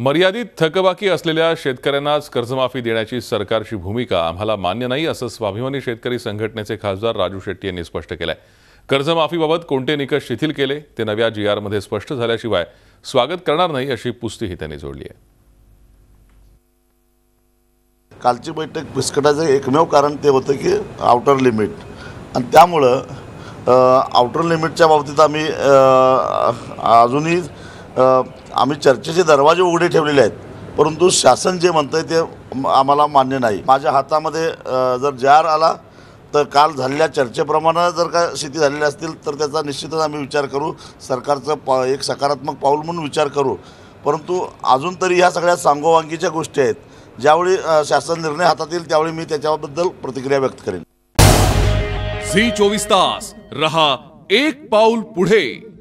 मर्यादित थकबाकी असलेल्या शेतकऱ्यांनाच कर्जमाफी देण्याची सरकारची भूमिका आम्हाला मान्य नाही असं स्वाभिमानी शेतकरी संघटनेचे खासदार राजू शेट्टी यांनी स्पष्ट केलं आहे कर्जमाफीबाबत कोणते निकष शिथिल केले ते नव्या जी आरमध्ये स्पष्ट झाल्याशिवाय स्वागत करणार नाही अशी पुस्तीही त्यांनी जोडली आहे कालची बैठक बिस्कटाचं एकमेव कारण ते होतं की आउटर लिमिट आणि त्यामुळं आउटर लिमिटच्या बाबतीत आम्ही अजूनही आम्ही चर्चेचे दरवाजे उघडे ठेवलेले आहेत परंतु शासन जे म्हणतं आहे ते आम्हाला मान्य नाही माझ्या हातामध्ये जर जार आला तर काल झालेल्या चर्चेप्रमाणे जर का स्थिती झालेल्या असतील तर त्याचा निश्चितच आम्ही विचार करू सरकारचं पा एक सकारात्मक पाऊल म्हणून विचार करू परंतु अजून तरी ह्या सगळ्या सांगोवांगीच्या गोष्टी आहेत ज्यावेळी शासन निर्णय हातात येईल त्यावेळी मी त्याच्याबद्दल प्रतिक्रिया व्यक्त करेन सी चोवीस तास रहा एक पाऊल पुढे